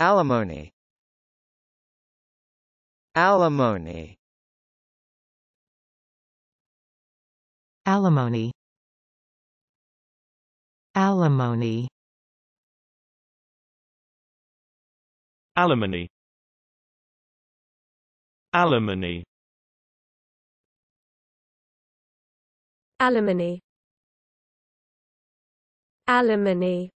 Alimony Alimony Alimony Alimony Alimony Alimony Alimony Alimony